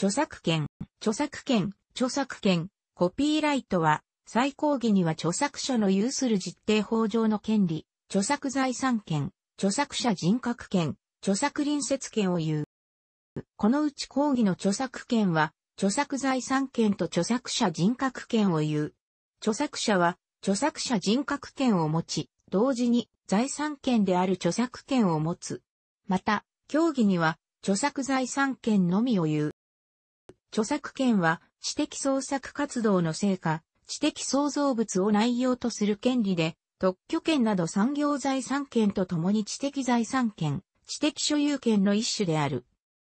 著作権、著作権、著作権、コピーライトは、最高義には著作者の有する実定法上の権利、著作財産権、著作者人格権、著作隣接権を言う。このうち講義の著作権は、著作財産権と著作者人格権を言う。著作者は、著作者人格権を持ち、同時に財産権である著作権を持つ。また、協議には、著作財産権のみを言う。著作権は知的創作活動の成果、知的創造物を内容とする権利で、特許権など産業財産権とともに知的財産権、知的所有権の一種である。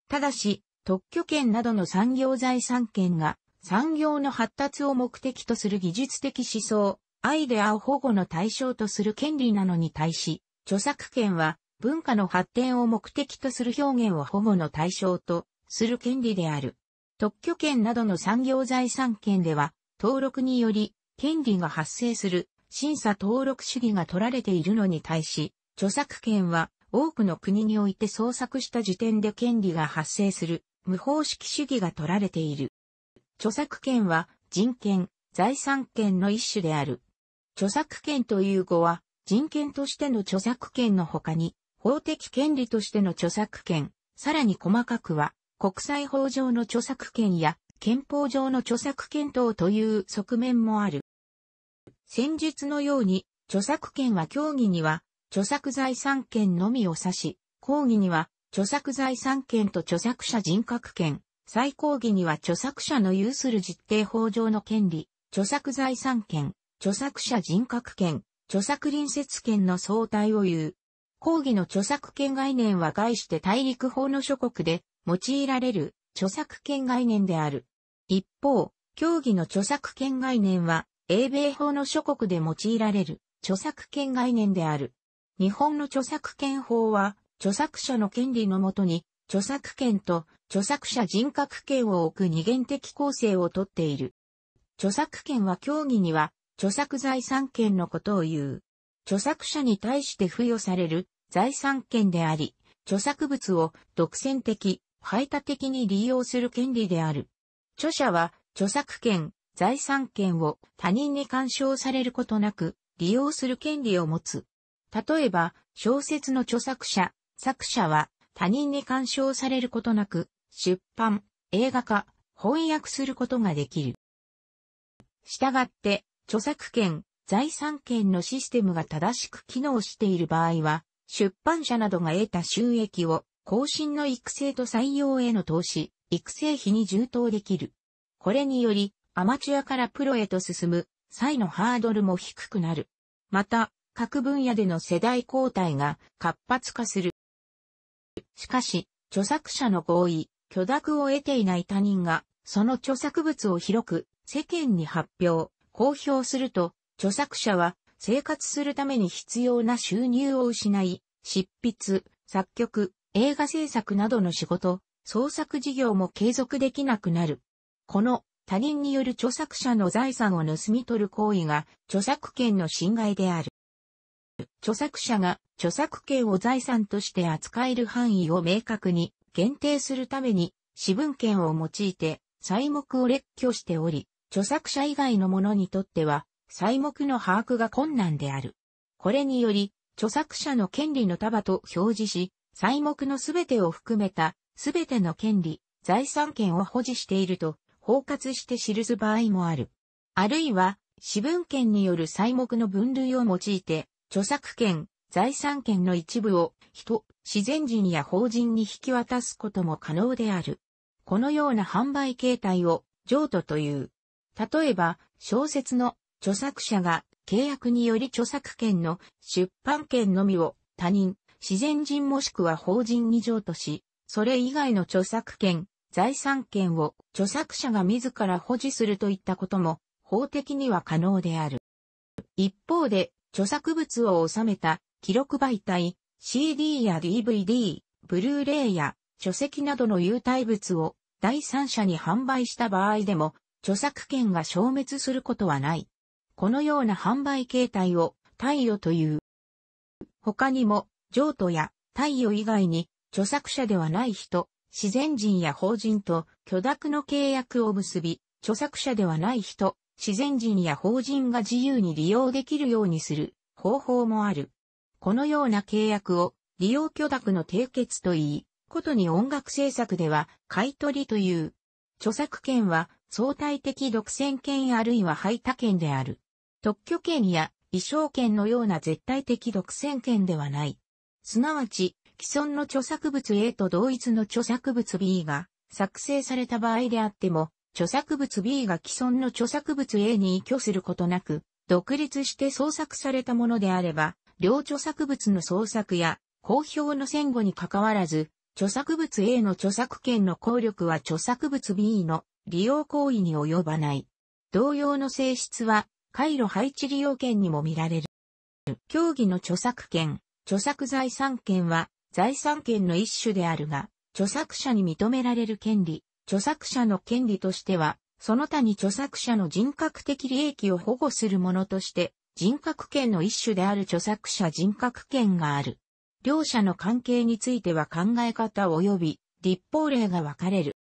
ただし、特許権などの産業財産権が産業の発達を目的とする技術的思想、アイデアを保護の対象とする権利なのに対し、著作権は文化の発展を目的とする表現を保護の対象とする権利である。特許権などの産業財産権では、登録により、権利が発生する審査登録主義が取られているのに対し、著作権は多くの国において創作した時点で権利が発生する無方式主義が取られている。著作権は人権、財産権の一種である。著作権という語は人権としての著作権の他に法的権利としての著作権、さらに細かくは国際法上の著作権や憲法上の著作権等という側面もある。先述のように、著作権は協議には著作財産権のみを指し、抗議には著作財産権と著作者人格権、最高義には著作者の有する実定法上の権利、著作財産権、著作者人格権、著作隣接権の相対を言う。抗議の著作権概念は概して大陸法の諸国で用いられる著作権概念である。一方、協議の著作権概念は、英米法の諸国で用いられる著作権概念である。日本の著作権法は、著作者の権利のもとに、著作権と著作者人格権を置く二元的構成をとっている。著作権は協議には、著作財産権のことを言う。著作者に対して付与される財産権であり、著作物を独占的、排他的に利用する権利である。著者は、著作権、財産権を他人に干渉されることなく、利用する権利を持つ。例えば、小説の著作者、作者は他人に干渉されることなく、出版、映画化、翻訳することができる。したがって、著作権、財産権のシステムが正しく機能している場合は、出版社などが得た収益を更新の育成と採用への投資、育成費に充当できる。これにより、アマチュアからプロへと進む際のハードルも低くなる。また、各分野での世代交代が活発化する。しかし、著作者の合意、許諾を得ていない他人が、その著作物を広く世間に発表、公表すると、著作者は生活するために必要な収入を失い、執筆、作曲、映画制作などの仕事、創作事業も継続できなくなる。この他人による著作者の財産を盗み取る行為が著作権の侵害である。著作者が著作権を財産として扱える範囲を明確に限定するために、私文権を用いて、細木を列挙しており、著作者以外の者にとっては、細木の把握が困難である。これにより、著作者の権利の束と表示し、材木のすべてを含めた、すべての権利、財産権を保持していると、包括して記す場合もある。あるいは、私文権による材木の分類を用いて、著作権、財産権の一部を人、自然人や法人に引き渡すことも可能である。このような販売形態を譲渡という。例えば、小説の著作者が契約により著作権の出版権のみを他人、自然人もしくは法人に譲渡し、それ以外の著作権、財産権を著作者が自ら保持するといったことも法的には可能である。一方で、著作物を収めた記録媒体、CD や DVD、ブルーレイや書籍などの有体物を第三者に販売した場合でも著作権が消滅することはない。このような販売形態を貸与という。他にも譲渡や貸与以外に著作者ではない人、自然人や法人と許諾の契約を結び、著作者ではない人、自然人や法人が自由に利用できるようにする方法もある。このような契約を利用許諾の締結といい、ことに音楽制作では買取という。著作権は相対的独占権あるいは排他権である。特許権や衣装権のような絶対的独占権ではない。すなわち、既存の著作物 A と同一の著作物 B が作成された場合であっても、著作物 B が既存の著作物 A に依拠することなく、独立して創作されたものであれば、両著作物の創作や公表の戦後に関わらず、著作物 A の著作権の効力は著作物 B の利用行為に及ばない。同様の性質は、回路配置利用権にも見られる。競技の著作権、著作財産権は財産権の一種であるが、著作者に認められる権利、著作者の権利としては、その他に著作者の人格的利益を保護するものとして、人格権の一種である著作者人格権がある。両者の関係については考え方及び立法令が分かれる。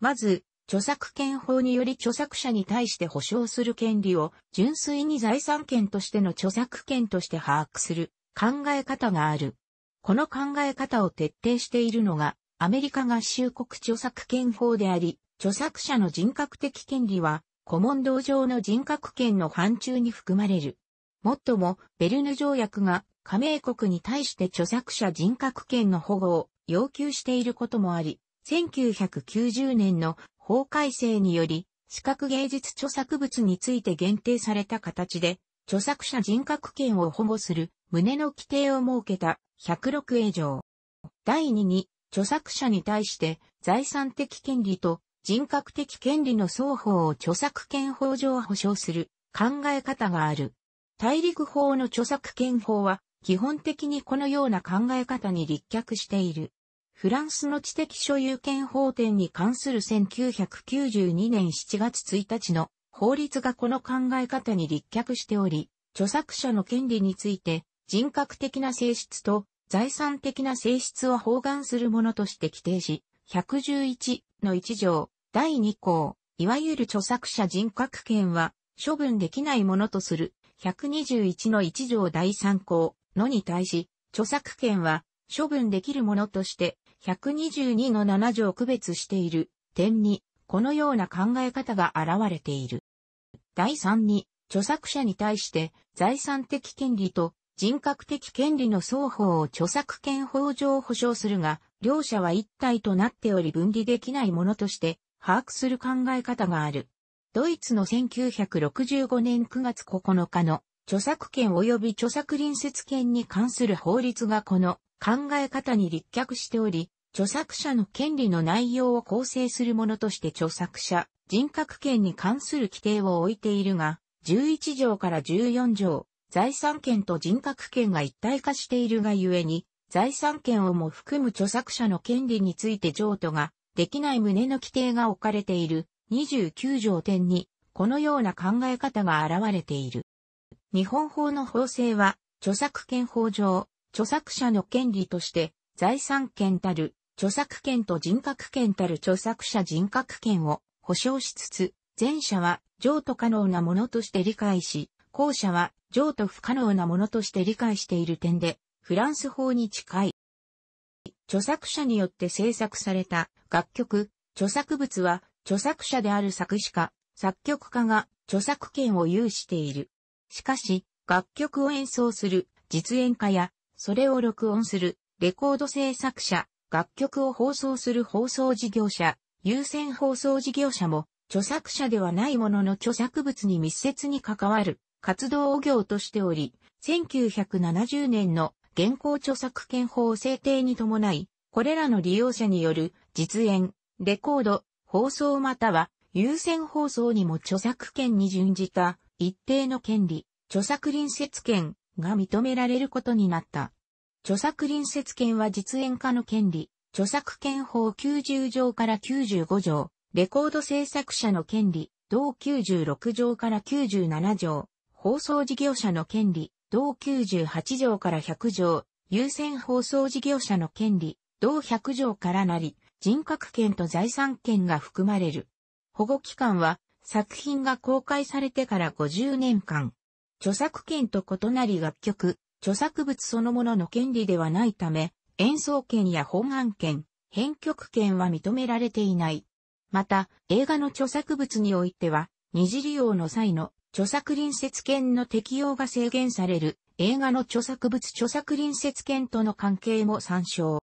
まず、著作権法により著作者に対して保障する権利を純粋に財産権としての著作権として把握する考え方がある。この考え方を徹底しているのが、アメリカ合衆国著作権法であり、著作者の人格的権利は、古文道上の人格権の範疇に含まれる。もっとも、ベルヌ条約が加盟国に対して著作者人格権の保護を要求していることもあり、1990年の法改正により、視覚芸術著作物について限定された形で、著作者人格権を保護する旨の規定を設けた 106A 条。第2に、著作者に対して財産的権利と人格的権利の双方を著作権法上保障する考え方がある。大陸法の著作権法は基本的にこのような考え方に立脚している。フランスの知的所有権法典に関する1992年7月1日の法律がこの考え方に立脚しており、著作者の権利について人格的な性質と財産的な性質を包含するものとして規定し、111の1条、第2項、いわゆる著作者人格権は処分できないものとする、121の1条第3項のに対し、著作権は処分できるものとして、122の7条区別している点に、このような考え方が現れている。第3に、著作者に対して財産的権利と人格的権利の双方を著作権法上保障するが、両者は一体となっており分離できないものとして把握する考え方がある。ドイツの1965年9月9日の著作権及び著作隣接権に関する法律がこの考え方に立脚しており、著作者の権利の内容を構成するものとして著作者、人格権に関する規定を置いているが、11条から14条、財産権と人格権が一体化しているがゆえに、財産権をも含む著作者の権利について譲渡ができない旨の規定が置かれている29条点に、このような考え方が現れている。日本法の法制は、著作権法上、著作者の権利として、財産権たる、著作権と人格権たる著作者人格権を保障しつつ、前者は譲渡可能なものとして理解し、後者は譲渡不可能なものとして理解している点で、フランス法に近い。著作者によって制作された楽曲、著作物は著作者である作詞家、作曲家が著作権を有している。しかし、楽曲を演奏する実演家や、それを録音するレコード制作者、楽曲を放送する放送事業者、優先放送事業者も著作者ではないものの著作物に密接に関わる活動を業としており、1970年の現行著作権法制定に伴い、これらの利用者による実演、レコード、放送または優先放送にも著作権に準じた一定の権利、著作隣接権が認められることになった。著作隣接権は実演家の権利、著作権法90条から95条、レコード制作者の権利、同96条から97条、放送事業者の権利、同98条から100条、優先放送事業者の権利、同100条からなり、人格権と財産権が含まれる。保護期間は、作品が公開されてから50年間。著作権と異なり楽曲、著作物そのものの権利ではないため、演奏権や本案権、編曲権は認められていない。また、映画の著作物においては、二次利用の際の著作隣接権の適用が制限される映画の著作物著作隣接権との関係も参照。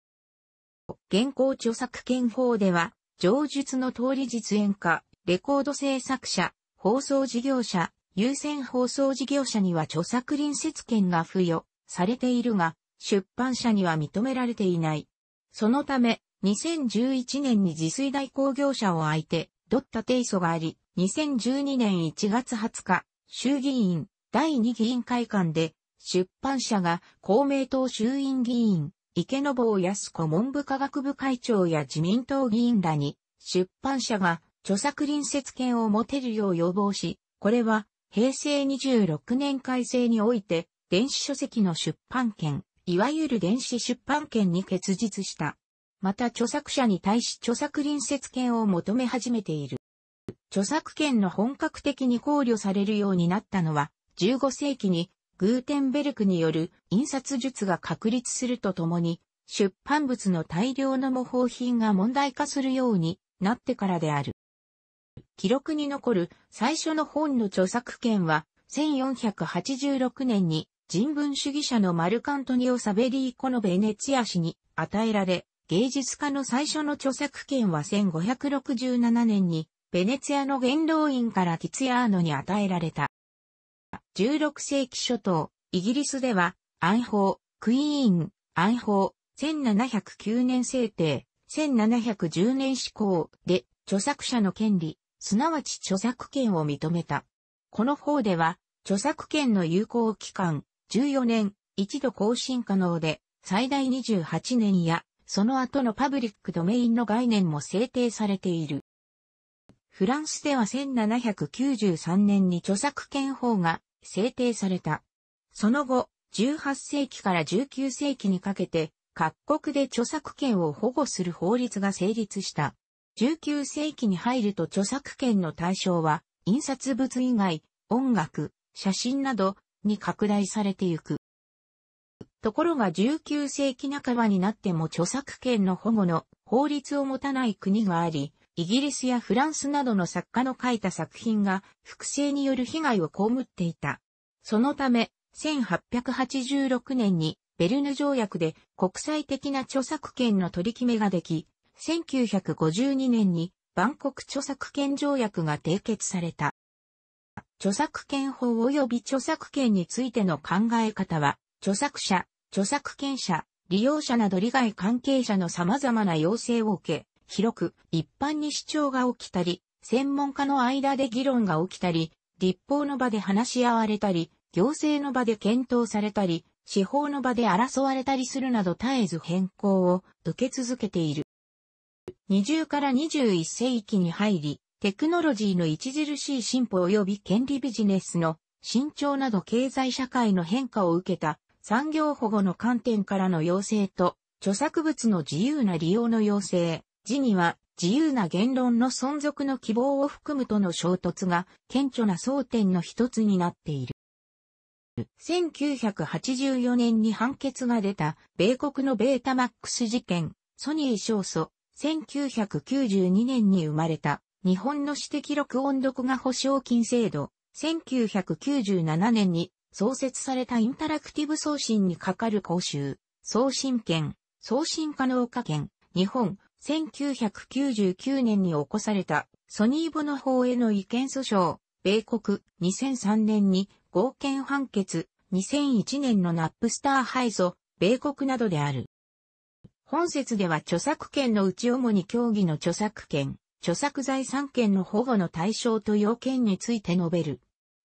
現行著作権法では、上述の通り実演家、レコード制作者、放送事業者、優先放送事業者には著作隣接権が付与されているが、出版社には認められていない。そのため、2011年に自炊代行業者を相手、ドッタ提訴があり、2012年1月20日、衆議院第2議員会館で、出版社が公明党衆院議員、池野坊康子文部科学部会長や自民党議員らに、出版社が著作隣接権を持てるよう要望し、これは平成26年改正において、電子書籍の出版権、いわゆる電子出版権に結実した。また著作者に対し著作隣接権を求め始めている。著作権の本格的に考慮されるようになったのは、15世紀にグーテンベルクによる印刷術が確立するとともに、出版物の大量の模倣品が問題化するようになってからである。記録に残る最初の本の著作権は、1486年に人文主義者のマルカントニオ・サベリーコのベネツヤア氏に与えられ、芸術家の最初の著作権は1567年にベネツィアの元老院からティツィアーノに与えられた。16世紀初頭、イギリスでは、暗報、クイーン、暗報、1709年制定、1710年施行で、著作者の権利、すなわち著作権を認めた。この法では、著作権の有効期間、14年、一度更新可能で、最大28年や、その後のパブリックドメインの概念も制定されている。フランスでは1793年に著作権法が制定された。その後、18世紀から19世紀にかけて、各国で著作権を保護する法律が成立した。19世紀に入ると著作権の対象は、印刷物以外、音楽、写真などに拡大されてゆく。ところが19世紀半ばになっても著作権の保護の法律を持たない国があり、イギリスやフランスなどの作家の書いた作品が複製による被害を被っていた。そのため、1886年にベルヌ条約で国際的な著作権の取り決めができ、1952年に万国著作権条約が締結された。著作権法及び著作権についての考え方は、著作者、著作権者、利用者など利害関係者の様々な要請を受け、広く一般に主張が起きたり、専門家の間で議論が起きたり、立法の場で話し合われたり、行政の場で検討されたり、司法の場で争われたりするなど絶えず変更を受け続けている。20から21世紀に入り、テクノロジーの著しい進歩及び権利ビジネスの慎重など経済社会の変化を受けた産業保護の観点からの要請と著作物の自由な利用の要請、時には自由な言論の存続の希望を含むとの衝突が顕著な争点の一つになっている。1984年に判決が出た米国のベータマックス事件、ソニー少訴、1992年に生まれた日本の私的録音録画保証金制度、1997年に創設されたインタラクティブ送信にかかる講習、送信権、送信可能化権、日本、1999年に起こされたソニーボの法への違憲訴訟、米国2003年に合憲判決、2001年のナップスター敗訴、米国などである。本説では著作権のうち主に協議の著作権、著作財産権の保護の対象と要件について述べる。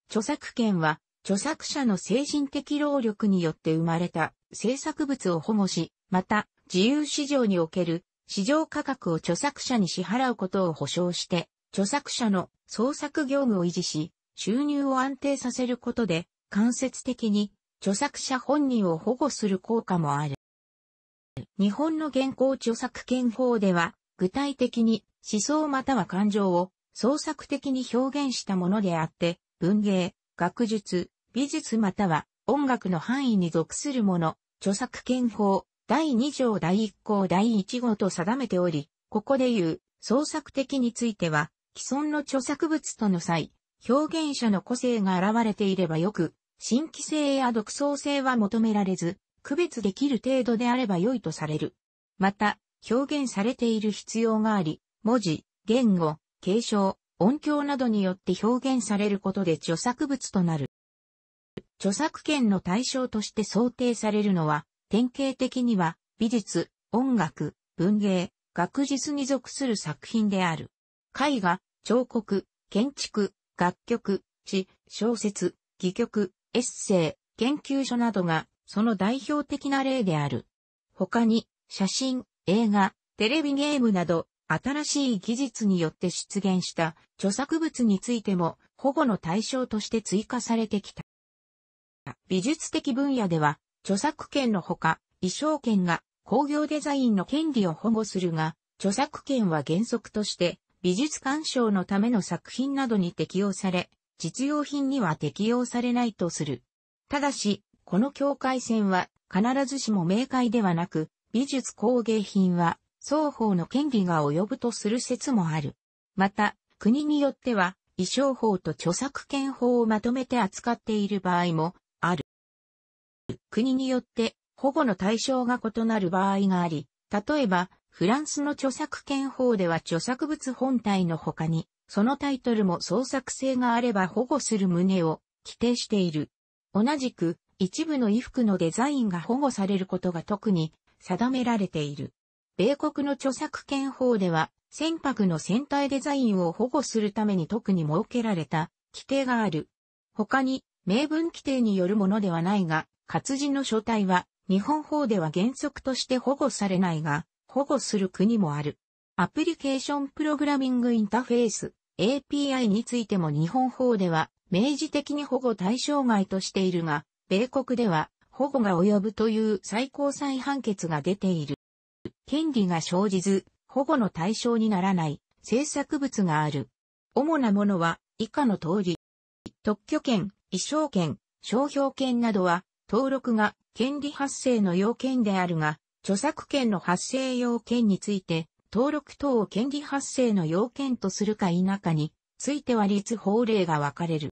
著作権は、著作者の精神的労力によって生まれた制作物を保護し、また、自由市場における市場価格を著作者に支払うことを保証して、著作者の創作業務を維持し、収入を安定させることで、間接的に著作者本人を保護する効果もある。日本の現行著作権法では、具体的に思想または感情を創作的に表現したものであって、文芸、学術、美術または音楽の範囲に属するもの、著作権法、第2条第1項第1号と定めており、ここで言う創作的については、既存の著作物との際、表現者の個性が現れていればよく、新規性や独創性は求められず、区別できる程度であれば良いとされる。また、表現されている必要があり、文字、言語、継承、音響などによって表現されることで著作物となる。著作権の対象として想定されるのは、典型的には美術、音楽、文芸、学術に属する作品である。絵画、彫刻、建築、楽曲、詩、小説、戯曲、エッセイ、研究所などがその代表的な例である。他に写真、映画、テレビゲームなど新しい技術によって出現した著作物についても保護の対象として追加されてきた。美術的分野では著作権のほか、衣装権が工業デザインの権利を保護するが、著作権は原則として美術鑑賞のための作品などに適用され、実用品には適用されないとする。ただし、この境界線は必ずしも明快ではなく、美術工芸品は双方の権利が及ぶとする説もある。また、国によっては、衣装法と著作権法をまとめて扱っている場合も国によって保護の対象が異なる場合があり、例えば、フランスの著作権法では著作物本体の他に、そのタイトルも創作性があれば保護する旨を規定している。同じく、一部の衣服のデザインが保護されることが特に定められている。米国の著作権法では、船舶の船体デザインを保護するために特に設けられた規定がある。他に、明文規定によるものではないが、活字の書体は日本法では原則として保護されないが、保護する国もある。アプリケーションプログラミングインターフェース API についても日本法では明示的に保護対象外としているが、米国では保護が及ぶという最高裁判決が出ている。権利が生じず、保護の対象にならない制作物がある。主なものは以下の通り。特許権、衣装権、商標権などは、登録が権利発生の要件であるが、著作権の発生要件について、登録等を権利発生の要件とするか否かについては立法令が分かれる。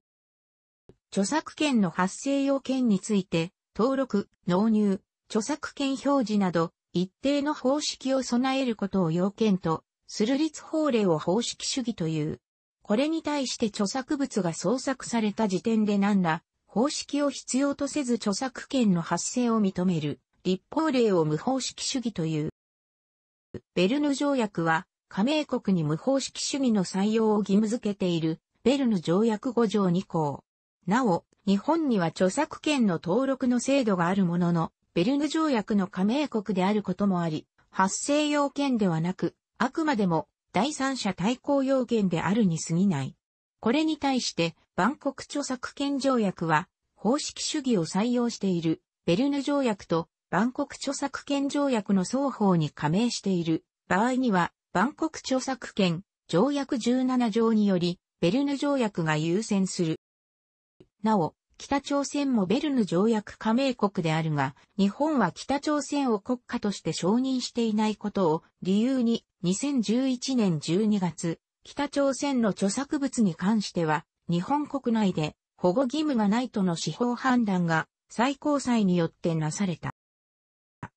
著作権の発生要件について、登録、納入、著作権表示など、一定の方式を備えることを要件と、する立法令を方式主義という。これに対して著作物が創作された時点で何ら方式を必要とせず著作権の発生を認める立法令を無方式主義という。ベルヌ条約は加盟国に無方式主義の採用を義務付けているベルヌ条約5条2項。なお、日本には著作権の登録の制度があるものの、ベルヌ条約の加盟国であることもあり、発生要件ではなく、あくまでも第三者対抗要件であるに過ぎない。これに対して、万国著作権条約は、方式主義を採用している、ベルヌ条約と万国著作権条約の双方に加盟している場合には、万国著作権条約17条により、ベルヌ条約が優先する。なお、北朝鮮もベルヌ条約加盟国であるが、日本は北朝鮮を国家として承認していないことを理由に、2011年12月、北朝鮮の著作物に関しては、日本国内で保護義務がないとの司法判断が最高裁によってなされた。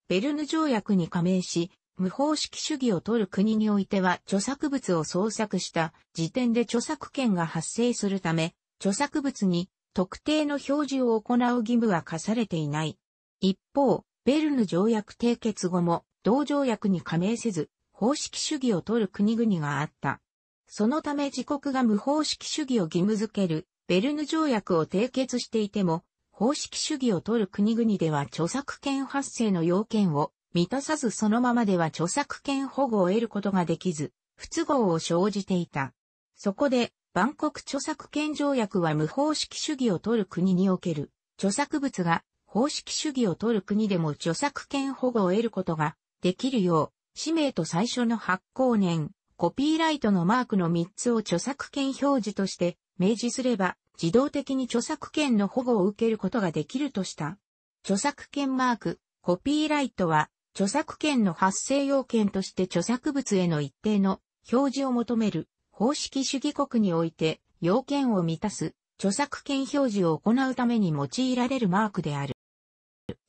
ベルヌ条約に加盟し、無法式主義を取る国においては著作物を創作した時点で著作権が発生するため、著作物に特定の表示を行う義務は課されていない。一方、ベルヌ条約締結後も、同条約に加盟せず、方式主義を取る国々があった。そのため自国が無方式主義を義務づける、ベルヌ条約を締結していても、方式主義を取る国々では著作権発生の要件を満たさずそのままでは著作権保護を得ることができず、不都合を生じていた。そこで、万国著作権条約は無方式主義を取る国における、著作物が方式主義を取る国でも著作権保護を得ることができるよう、氏名と最初の発行年、コピーライトのマークの3つを著作権表示として明示すれば、自動的に著作権の保護を受けることができるとした。著作権マーク、コピーライトは、著作権の発生要件として著作物への一定の表示を求める方式主義国において要件を満たす著作権表示を行うために用いられるマークである。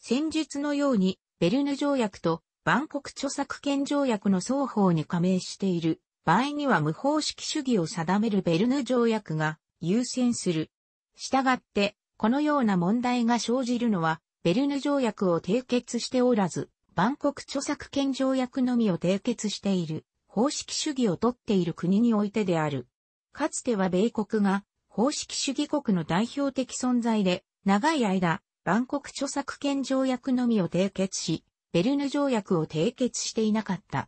戦術のようにベルヌ条約と万国著作権条約の双方に加盟している場合には無方式主義を定めるベルヌ条約が優先する。したがって、このような問題が生じるのは、ベルヌ条約を締結しておらず、万国著作権条約のみを締結している。方式主義をとっている国においてである。かつては米国が方式主義国の代表的存在で、長い間、万国著作権条約のみを締結し、ベルヌ条約を締結していなかった。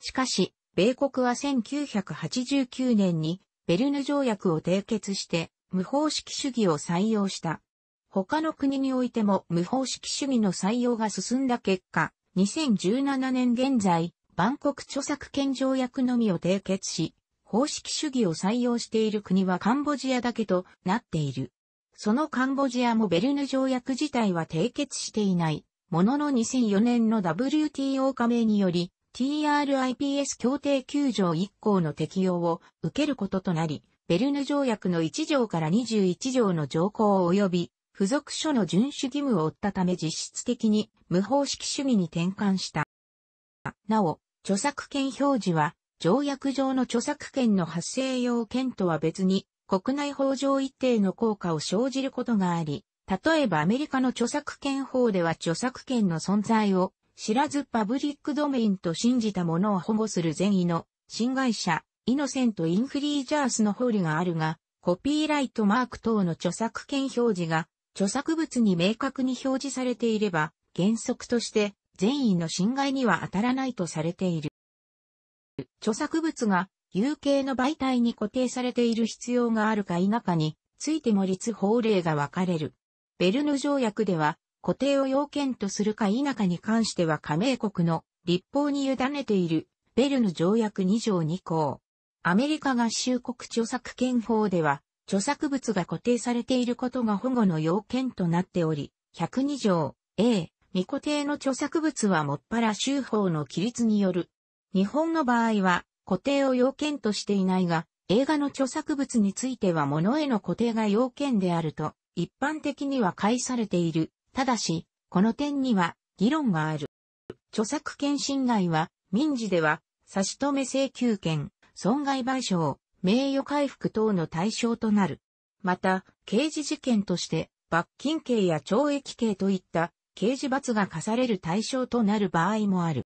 しかし、米国は1989年にベルヌ条約を締結して無法式主義を採用した。他の国においても無法式主義の採用が進んだ結果、2017年現在、万国著作権条約のみを締結し、方式主義を採用している国はカンボジアだけとなっている。そのカンボジアもベルヌ条約自体は締結していない。ものの2004年の WTO 加盟により、TRIPS 協定9条1項の適用を受けることとなり、ベルヌ条約の1条から21条の条項及び付属書の遵守義務を負ったため実質的に無方式主義に転換した。なお、著作権表示は、条約上の著作権の発生要件とは別に、国内法上一定の効果を生じることがあり、例えばアメリカの著作権法では著作権の存在を知らずパブリックドメインと信じた者を保護する善意の侵害者、イノセント・インフリージャースの法理があるが、コピーライトマーク等の著作権表示が著作物に明確に表示されていれば、原則として善意の侵害には当たらないとされている。著作物が有形の媒体に固定されている必要があるか否かについても立法令が分かれる。ベルヌ条約では固定を要件とするか否かに関しては加盟国の立法に委ねているベルヌ条約2条2項。アメリカ合衆国著作権法では著作物が固定されていることが保護の要件となっており、102条 A、未固定の著作物はもっぱら修法の規律による。日本の場合は固定を要件としていないが、映画の著作物については物への固定が要件であると、一般的には解されている。ただし、この点には議論がある。著作権侵害は、民事では、差し止め請求権、損害賠償、名誉回復等の対象となる。また、刑事事件として、罰金刑や懲役刑といった刑事罰が課される対象となる場合もある。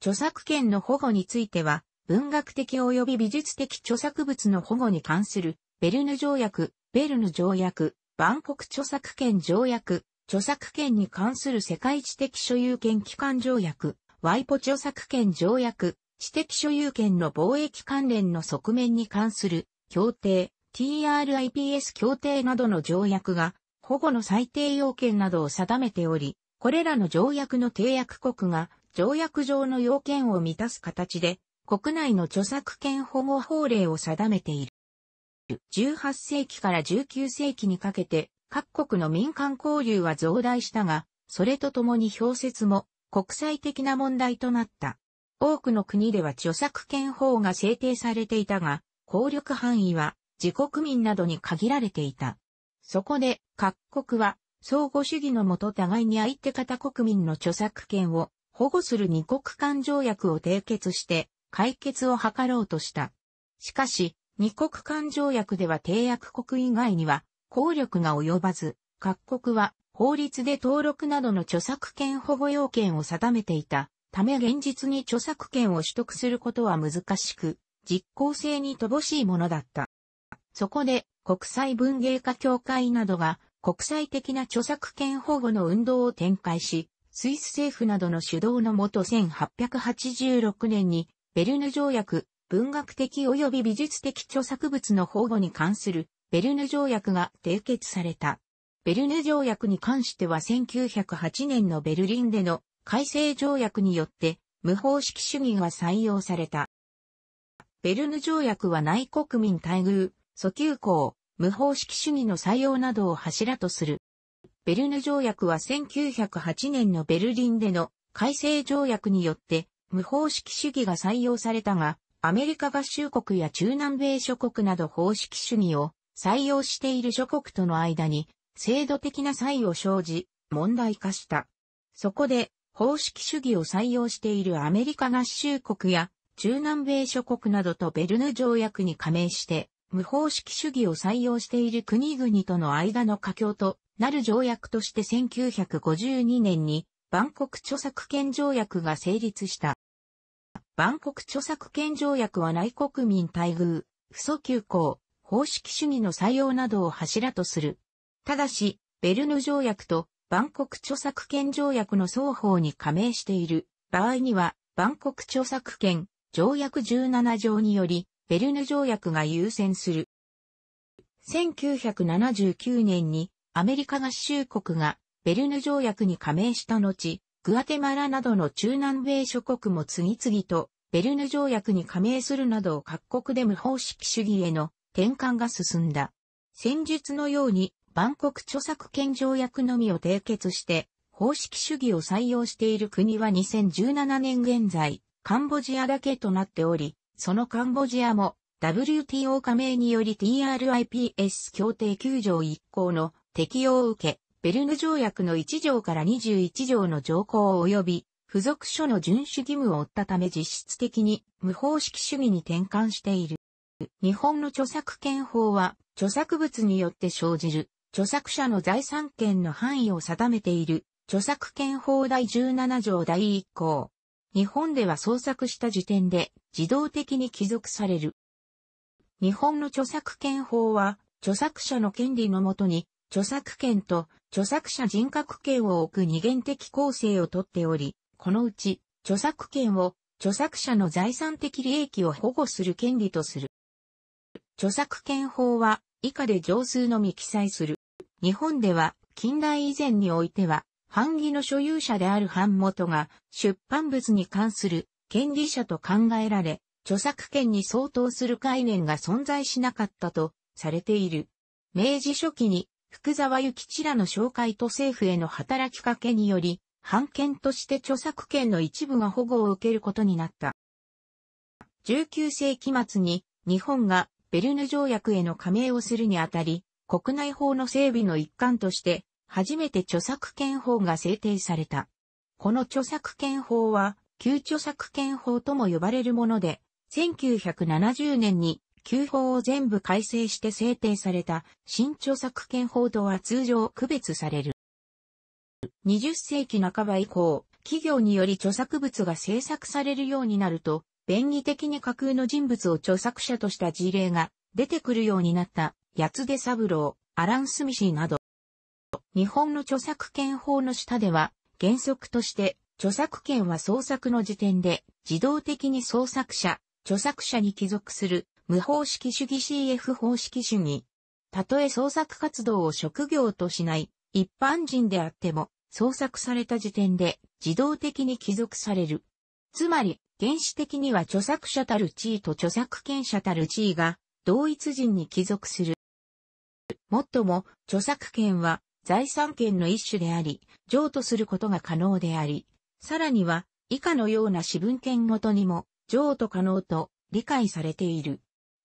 著作権の保護については、文学的及び美術的著作物の保護に関する、ベルヌ条約、ベルヌ条約、万国著作権条約、著作権に関する世界知的所有権機関条約、ワイポ著作権条約、知的所有権の貿易関連の側面に関する協定、TRIPS 協定などの条約が保護の最低要件などを定めており、これらの条約の締約国が条約上の要件を満たす形で国内の著作権保護法令を定めている。18世紀から19世紀にかけて各国の民間交流は増大したが、それとともに氷説も国際的な問題となった。多くの国では著作権法が制定されていたが、効力範囲は自国民などに限られていた。そこで、各国は、相互主義のもと互いに相手方国民の著作権を保護する二国間条約を締結して解決を図ろうとした。しかし、二国間条約では締約国以外には効力が及ばず、各国は法律で登録などの著作権保護要件を定めていたため現実に著作権を取得することは難しく、実効性に乏しいものだった。そこで国際文芸家協会などが国際的な著作権保護の運動を展開し、スイス政府などの主導のもと1886年にベルヌ条約、文学的及び美術的著作物の保護に関するベルヌ条約が締結された。ベルヌ条約に関しては1908年のベルリンでの改正条約によって無方式主義が採用された。ベルヌ条約は内国民待遇、訴求項、無方式主義の採用などを柱とする。ベルヌ条約は1908年のベルリンでの改正条約によって無方式主義が採用されたが、アメリカ合衆国や中南米諸国など方式主義を採用している諸国との間に制度的な差異を生じ問題化した。そこで方式主義を採用しているアメリカ合衆国や中南米諸国などとベルヌ条約に加盟して無方式主義を採用している国々との間の佳境となる条約として1952年に万国著作権条約が成立した。万国著作権条約は内国民待遇、不訴求行、方式主義の採用などを柱とする。ただし、ベルヌ条約と万国著作権条約の双方に加盟している場合には、万国著作権条約17条により、ベルヌ条約が優先する。1979年にアメリカ合衆国がベルヌ条約に加盟した後、グアテマラなどの中南米諸国も次々とベルヌ条約に加盟するなど各国で無方式主義への転換が進んだ。戦術のように万国著作権条約のみを締結して方式主義を採用している国は2017年現在カンボジアだけとなっており、そのカンボジアも WTO 加盟により TRIPS 協定9条1項の適用を受け、ベルヌ条約の1条から21条の条項及び付属書の遵守義務を負ったため実質的に無方式主義に転換している。日本の著作権法は著作物によって生じる著作者の財産権の範囲を定めている著作権法第17条第1項日本では創作した時点で自動的に帰属される。日本の著作権法は、著作者の権利のもとに、著作権と著作者人格権を置く二元的構成をとっており、このうち、著作権を著作者の財産的利益を保護する権利とする。著作権法は、以下で上数のみ記載する。日本では、近代以前においては、版木の所有者である版元が出版物に関する権利者と考えられ、著作権に相当する概念が存在しなかったとされている。明治初期に福沢諭吉らの紹介と政府への働きかけにより、版権として著作権の一部が保護を受けることになった。19世紀末に日本がベルヌ条約への加盟をするにあたり、国内法の整備の一環として初めて著作権法が制定された。この著作権法は、旧著作権法とも呼ばれるもので、1970年に旧法を全部改正して制定された新著作権法とは通常区別される。20世紀半ば以降、企業により著作物が制作されるようになると、便宜的に架空の人物を著作者とした事例が出てくるようになった、八出三郎、アラン・スミシーなど、日本の著作権法の下では、原則として、著作権は創作の時点で、自動的に創作者、著作者に帰属する、無方式主義 CF 方式主義。たとえ創作活動を職業としない、一般人であっても、創作された時点で、自動的に帰属される。つまり、原始的には著作者たる地位と著作権者たる地位が同一人に帰属する。もっとも、著作権は財産権の一種であり、譲渡することが可能であり、さらには、以下のような私文権ごとにも、譲渡可能と理解されている。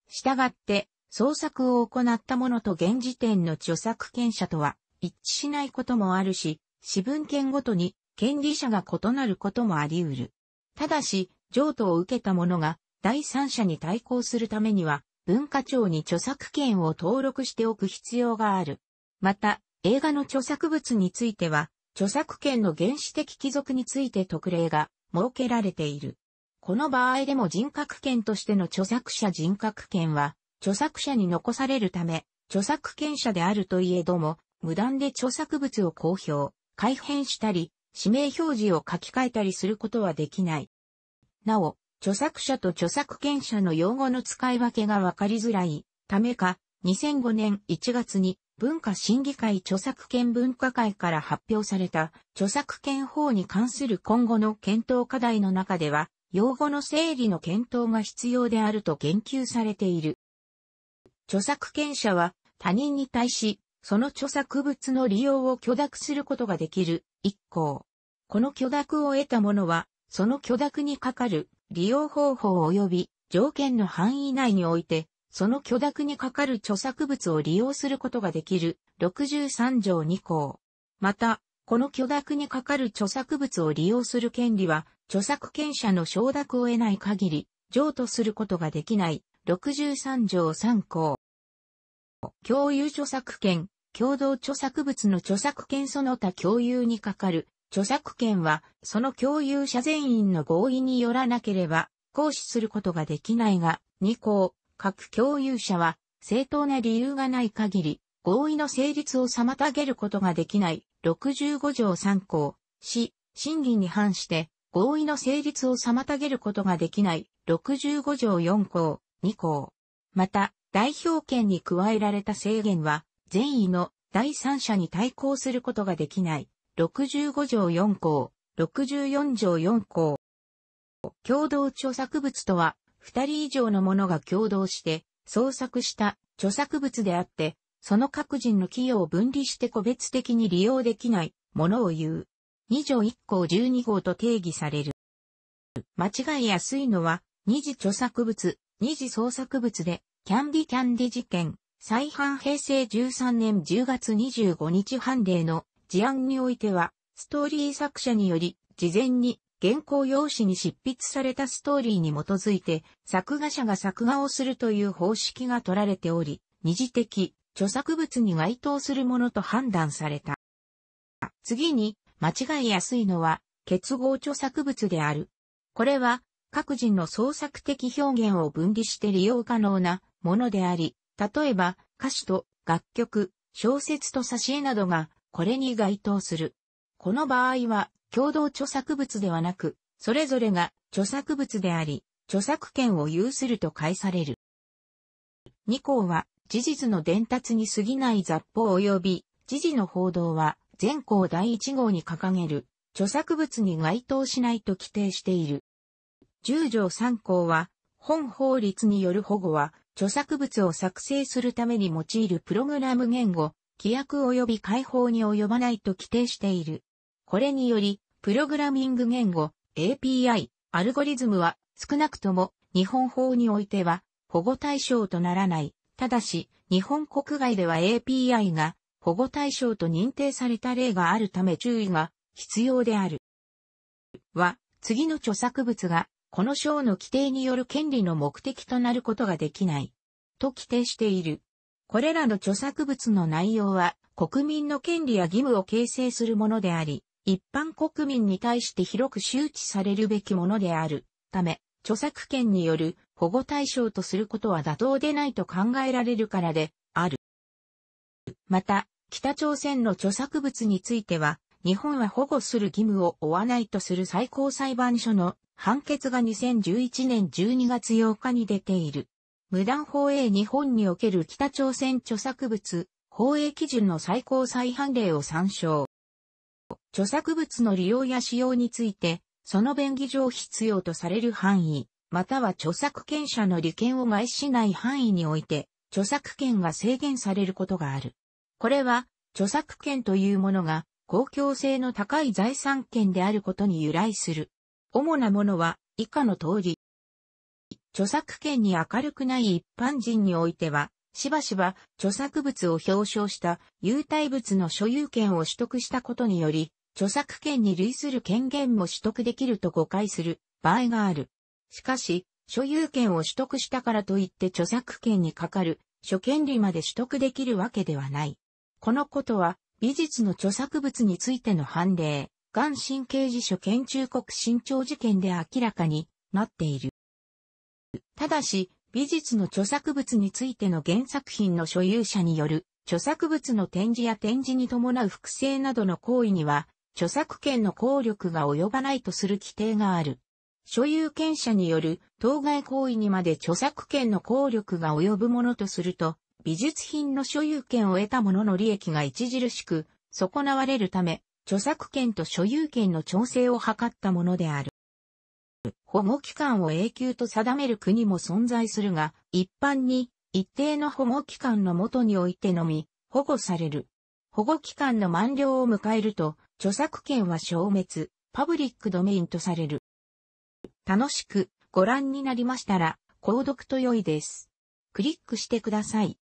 したがって、創作を行ったものと現時点の著作権者とは一致しないこともあるし、私文権ごとに権利者が異なることもあり得る。ただし、譲渡を受けた者が第三者に対抗するためには、文化庁に著作権を登録しておく必要がある。また、映画の著作物については、著作権の原始的貴族について特例が設けられている。この場合でも人格権としての著作者人格権は、著作者に残されるため、著作権者であるといえども、無断で著作物を公表、改変したり、指名表示を書き換えたりすることはできない。なお、著作者と著作権者の用語の使い分けがわかりづらいためか、2005年1月に文化審議会著作権文化会から発表された著作権法に関する今後の検討課題の中では、用語の整理の検討が必要であると言及されている。著作権者は他人に対し、その著作物の利用を許諾することができる一項。この許諾を得た者は、その許諾にかかる利用方法及び条件の範囲内において、その許諾にかかる著作物を利用することができる63条2項。また、この許諾にかかる著作物を利用する権利は、著作権者の承諾を得ない限り、譲渡することができない63条3項。共有著作権、共同著作物の著作権その他共有にかかる著作権は、その共有者全員の合意によらなければ、行使することができないが、2項、各共有者は正当な理由がない限り合意の成立を妨げることができない65条3項し、審議に反して合意の成立を妨げることができない65条4項2項。また、代表権に加えられた制限は、善意の第三者に対抗することができない。65条4項、64条4項。共同著作物とは、二人以上の者が共同して創作した著作物であって、その各人の寄与を分離して個別的に利用できないものを言う。二条一項十二号と定義される。間違いやすいのは、二次著作物、二次創作物で、キャンディキャンディ事件、再犯平成13年10月25日判例の事案においては、ストーリー作者により、事前に原稿用紙に執筆されたストーリーに基づいて、作画者が作画をするという方式が取られており、二次的、著作物に該当するものと判断された。次に、間違いやすいのは、結合著作物である。これは、各人の創作的表現を分離して利用可能なものであり、例えば、歌詞と楽曲、小説と挿絵などが、これに該当する。この場合は、共同著作物ではなく、それぞれが著作物であり、著作権を有すると解される。2項は、事実の伝達に過ぎない雑報及び、時事の報道は、全項第1号に掲げる、著作物に該当しないと規定している。10条3項は、本法律による保護は、著作物を作成するために用いるプログラム言語、規約及び解放に及ばないと規定している。これにより、プログラミング言語 API アルゴリズムは少なくとも日本法においては保護対象とならない。ただし、日本国外では API が保護対象と認定された例があるため注意が必要である。は、次の著作物がこの章の規定による権利の目的となることができない。と規定している。これらの著作物の内容は国民の権利や義務を形成するものであり、一般国民に対して広く周知されるべきものであるため、著作権による保護対象とすることは妥当でないと考えられるからである。また、北朝鮮の著作物については、日本は保護する義務を負わないとする最高裁判所の判決が2011年12月8日に出ている。無断放映日本における北朝鮮著作物、放映基準の最高裁判例を参照。著作物の利用や使用について、その便宜上必要とされる範囲、または著作権者の利権を害しない範囲において、著作権が制限されることがある。これは、著作権というものが、公共性の高い財産権であることに由来する。主なものは、以下の通り。著作権に明るくない一般人においては、しばしば著作物を表彰した有体物の所有権を取得したことにより、著作権に類する権限も取得できると誤解する場合がある。しかし、所有権を取得したからといって著作権にかかる諸権利まで取得できるわけではない。このことは、美術の著作物についての判例、眼神経辞書研中国新調事件で明らかになっている。ただし、美術の著作物についての原作品の所有者による著作物の展示や展示に伴う複製などの行為には著作権の効力が及ばないとする規定がある。所有権者による当該行為にまで著作権の効力が及ぶものとすると、美術品の所有権を得た者の利益が著しく損なわれるため、著作権と所有権の調整を図ったものである。保護期間を永久と定める国も存在するが、一般に一定の保護期間のもとにおいてのみ保護される。保護期間の満了を迎えると、著作権は消滅、パブリックドメインとされる。楽しくご覧になりましたら、購読と良いです。クリックしてください。